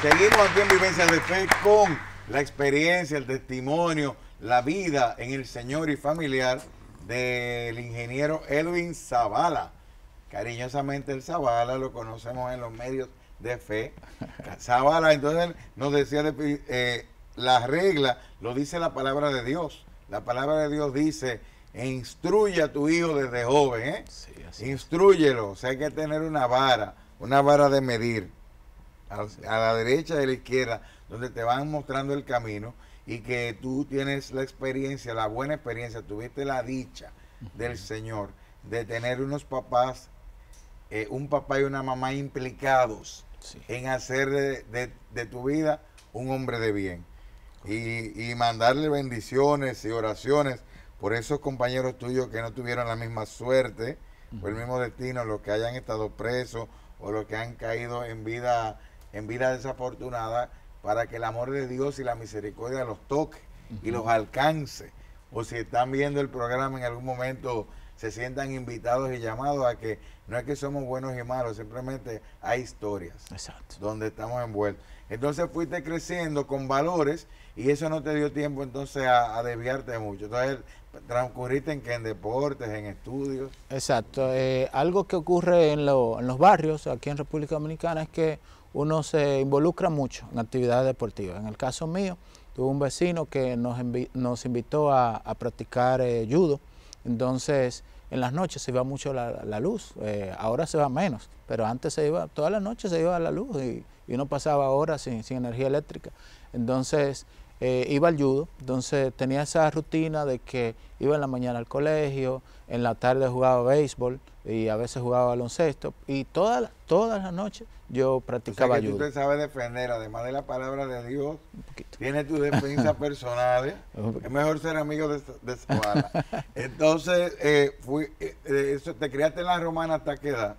Seguimos aquí en Vivencia de Fe con la experiencia, el testimonio, la vida en el Señor y familiar del ingeniero Edwin Zavala. Cariñosamente el Zavala lo conocemos en los medios de fe. Zavala, entonces nos decía eh, la regla, lo dice la palabra de Dios. La palabra de Dios dice, instruya a tu hijo desde joven, ¿eh? Instruyelo, o sea, hay que tener una vara, una vara de medir a, la derecha y a la izquierda, donde te van mostrando el camino y que tú tienes la experiencia, la buena experiencia, tuviste la dicha del Señor de tener unos papás, eh, un papá y una mamá implicados en hacer de, tu vida un hombre de bien y, mandarle bendiciones y oraciones por esos compañeros tuyos que no tuvieron la misma suerte, por el mismo destino, los que hayan estado presos o los que han caído en vida en vida desafortunada para que el amor de Dios y la misericordia los toque y los alcance. O si están viendo el programa en algún momento, se sientan invitados y llamados a que no es que somos buenos y malos, simplemente hay historias Exacto. donde estamos envueltos. Entonces fuiste creciendo con valores y eso no te dio tiempo entonces a, desviarte mucho. Entonces transcurriste en, que en deportes, en estudios. Exacto. Eh, algo que ocurre en, en los barrios aquí en República Dominicana es que uno se involucra mucho en actividades deportivas. En el caso mío, tuve un vecino que nos, nos invitó a, practicar eh, judo. Entonces, en las noches se iba mucho la, la luz, eh, ahora se va menos, pero antes se iba, todas las noches se iba la luz y, y uno pasaba horas sin, sin energía eléctrica. Entonces, eh, iba al judo, entonces tenía esa rutina de que iba en la mañana al colegio, en la tarde jugaba béisbol y a veces jugaba baloncesto y todas las todas las noches yo practicaba o sea Tú defender, además de la palabra de Dios, tiene tu defensa personal es mejor ser amigo de, de Entonces, eh, fui, eh, eso, te criaste en la romana hasta qué edad?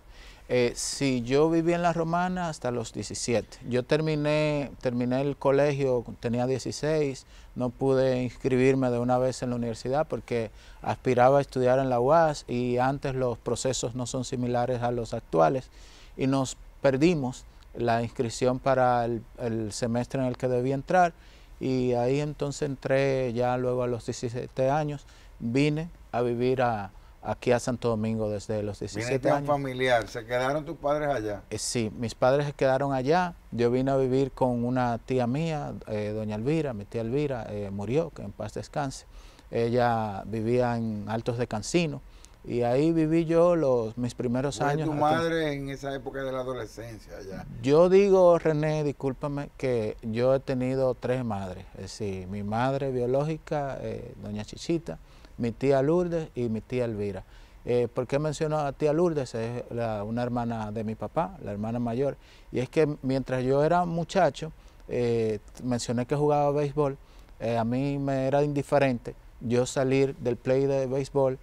Eh, si yo viví en La Romana hasta los 17. Yo terminé, terminé el colegio, tenía 16, no pude inscribirme de una vez en la universidad porque aspiraba a estudiar en la UAS y antes los procesos no son similares a los actuales y nos perdimos la inscripción para el, el semestre en el que debía entrar y ahí entonces entré ya luego a los 17 años, vine a vivir a, aquí a Santo Domingo desde los 17 años. familiar, ¿se quedaron tus padres allá? Eh, sí, mis padres se quedaron allá. Yo vine a vivir con una tía mía, eh, doña Elvira, mi tía Elvira, eh, murió, que en paz descanse. Ella vivía en Altos de Cancino y ahí viví yo los mis primeros años. tu madre en esa época de la adolescencia allá? Yo digo, René, discúlpame, que yo he tenido tres madres. Es decir, mi madre biológica, doña Chichita, mi tía Lourdes y mi tía Elvira. Eh, ¿Por qué menciono a tía Lourdes? Es una hermana de mi papá, la hermana mayor. Y es que mientras yo era muchacho, eh, mencioné que jugaba béisbol, eh, a mí me era indiferente yo salir del play de béisbol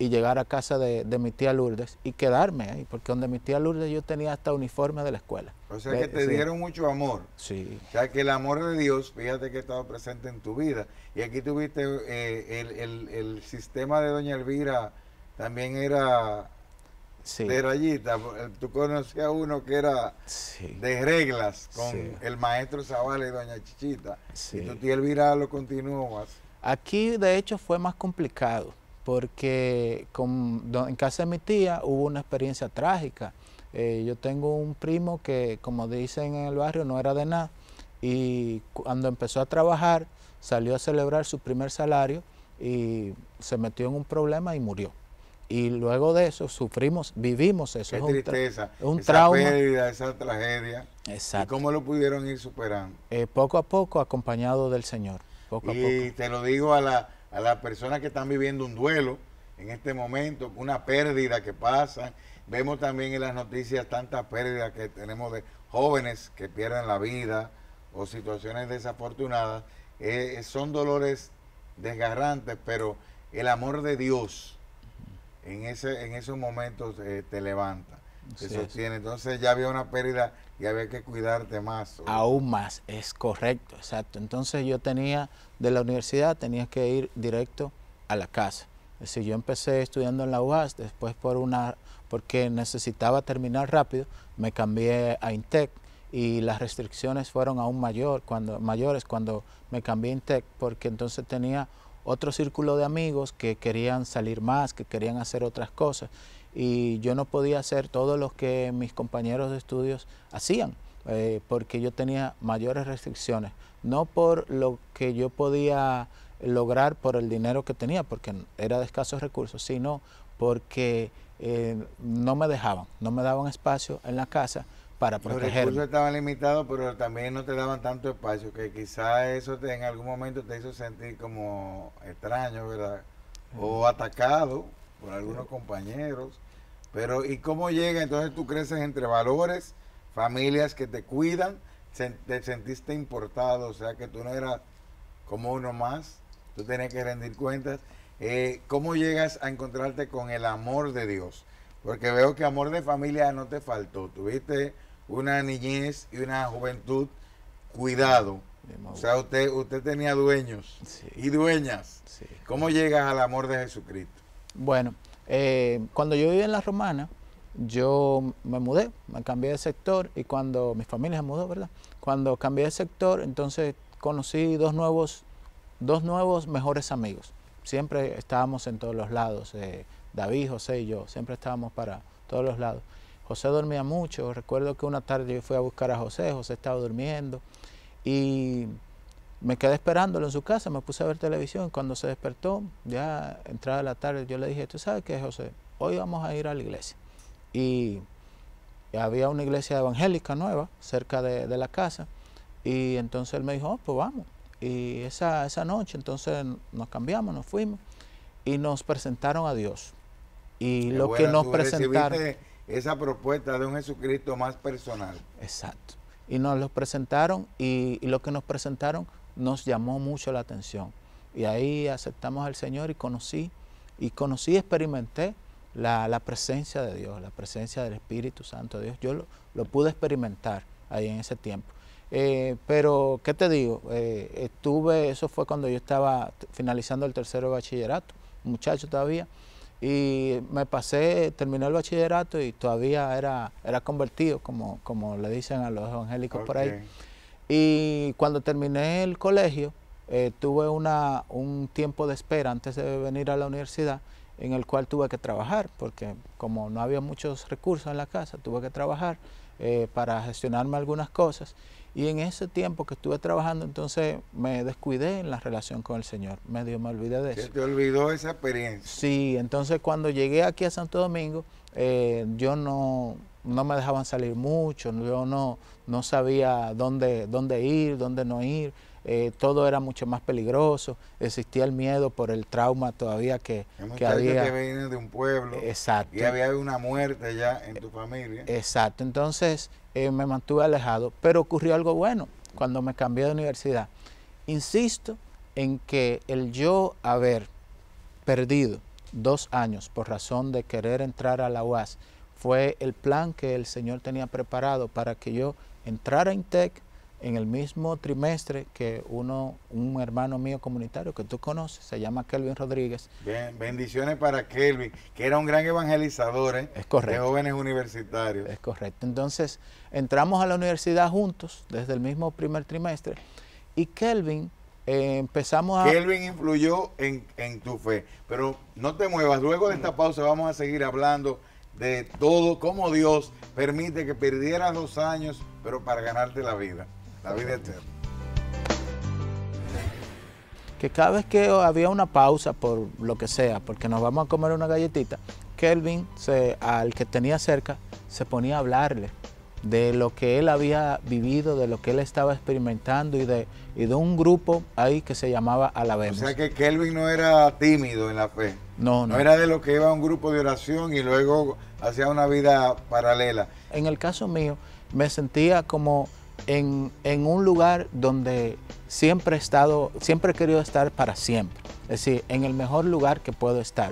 y llegar a casa de, mi tía Lourdes y quedarme ahí, porque donde mi tía Lourdes yo tenía hasta uniforme de la escuela. O sea que te dieron mucho amor. Sí. O sea que el amor de Dios, fíjate que estaba presente en tu vida. Y aquí tuviste eh, el, sistema de Doña Elvira, también era de rayita. Tú conocías uno que era de reglas con el maestro Zavala y Doña Chichita. Y tu tía Elvira lo continuó más. Aquí de hecho fue más complicado porque en casa de mi tía hubo una experiencia trágica. Eh, yo tengo un primo que, como dicen en el barrio, no era de nada y cuando empezó a trabajar salió a celebrar su primer salario y se metió en un problema y murió. Y luego de eso sufrimos, vivimos eso. es tristeza, un, un esa trauma. pérdida, esa tragedia. Exacto. ¿Y cómo lo pudieron ir superando? Eh, poco a poco, acompañado del Señor. y te lo digo a la a las personas que están viviendo un duelo en este momento, una pérdida que pasa. Vemos también en las noticias tantas pérdidas que tenemos de jóvenes que pierden la vida o situaciones desafortunadas. Eh, eh, son dolores desgarrantes, pero el amor de Dios en, ese, en esos momentos eh, te levanta, te sostiene. Entonces ya había una pérdida y había que cuidarte más. Aún más, es correcto, exacto. Entonces yo tenía, de la universidad tenía que ir directo a la casa. Es decir, yo empecé estudiando en la UAS, después por una, porque necesitaba terminar rápido, me cambié a INTEC y las restricciones fueron aún mayor cuando, mayores cuando me cambié a INTEC, porque entonces tenía otro círculo de amigos que querían salir más, que querían hacer otras cosas y yo no podía hacer todo lo que mis compañeros de estudios hacían, eh, porque yo tenía mayores restricciones, no por lo que yo podía lograr por el dinero que tenía, porque era de escasos recursos, sino porque eh, no me dejaban, no me daban espacio en la casa para proteger. Los recursos estaban limitados, pero también no te daban tanto espacio, que quizás eso en algún momento te hizo sentir como extraño, ¿verdad? O atacado por algunos compañeros. Pero ¿y cómo llega? Entonces tú creces entre valores, familias que te cuidan, te sentiste importado, o sea que tú no eras como uno más, tú tenías que rendir cuentas. Eh, ¿Cómo llegas a encontrarte con el amor de Dios? Porque veo que amor de familia no te faltó, tuviste una niñez y una juventud cuidado. O sea, usted, usted tenía dueños y dueñas. ¿Cómo llegas al amor de Jesucristo? Bueno, eh, cuando yo vivía en La Romana, yo me mudé, me cambié de sector y cuando mi familia se mudó, ¿verdad? Cuando cambié de sector, entonces conocí dos nuevos, dos nuevos mejores amigos. Siempre estábamos en todos los lados, eh, David, José y yo, siempre estábamos para todos los lados. José dormía mucho, recuerdo que una tarde yo fui a buscar a José, José estaba durmiendo y me quedé esperándolo en su casa, me puse a ver televisión. Cuando se despertó, ya entrada la tarde, yo le dije, ¿tú sabes qué, José? Hoy vamos a ir a la iglesia. Y había una iglesia evangélica nueva cerca de, la casa. Y entonces él me dijo, oh, pues vamos. Y esa, esa noche entonces nos cambiamos, nos fuimos y nos presentaron a Dios. Y lo que nos presentaron... Esa propuesta de un Jesucristo más personal. Exacto. Y nos lo presentaron y lo que nos presentaron nos llamó mucho la atención. Y ahí aceptamos al Señor y conocí, y conocí, experimenté la, presencia de Dios, la presencia del Espíritu Santo de Dios. Yo lo, pude experimentar ahí en ese tiempo. Eh, pero, ¿qué te digo? Eh, estuve, eso fue cuando yo estaba finalizando el tercero bachillerato, muchacho todavía, y me pasé, terminé el bachillerato y todavía era, era convertido, como, como le dicen a los evangélicos por ahí. Y cuando terminé el colegio, eh, tuve una, un tiempo de espera antes de venir a la universidad en el cual tuve que trabajar, porque como no había muchos recursos en la casa, tuve que trabajar eh, para gestionarme algunas cosas. Y en ese tiempo que estuve trabajando, entonces me descuidé en la relación con el Señor. dio, me olvidé de eso. ¿Se te olvidó esa experiencia? Sí, entonces cuando llegué aquí a Santo Domingo, eh, yo no, no me dejaban salir mucho, yo no, no sabía dónde, dónde ir, dónde no ir. Eh, todo era mucho más peligroso, existía el miedo por el trauma todavía que, había. que de un pueblo. Exacto. Y había una muerte ya en tu familia. Exacto, entonces eh, me mantuve alejado, pero ocurrió algo bueno cuando me cambié de universidad. Insisto en que el yo haber perdido dos años por razón de querer entrar a la UAS fue el plan que el Señor tenía preparado para que yo entrara en TEC en el mismo trimestre que uno, un hermano mío comunitario que tú conoces, se llama Kelvin Rodríguez. Bien, bendiciones para Kelvin, que era un gran evangelizador ¿eh? es correcto. de jóvenes universitarios. Es correcto. Entonces, entramos a la universidad juntos desde el mismo primer trimestre y Kelvin eh, empezamos a... Kelvin influyó en, en tu fe, pero no te muevas, luego de esta pausa vamos a seguir hablando de todo, cómo Dios permite que perdieras los años, pero para ganarte la vida. La vida eterna. Que cada vez que había una pausa por lo que sea, porque nos vamos a comer una galletita, Kelvin, se, al que tenía cerca, se ponía a hablarle de lo que él había vivido, de lo que él estaba experimentando y de, y de un grupo ahí que se llamaba Alabemos. O sea que Kelvin no era tímido en la fe. No, no. No era de lo que iba a un grupo de oración y luego hacía una vida paralela. En el caso mío, me sentía como en, un lugar donde siempre he estado, siempre he querido estar para siempre. Es decir, en el mejor lugar que puedo estar.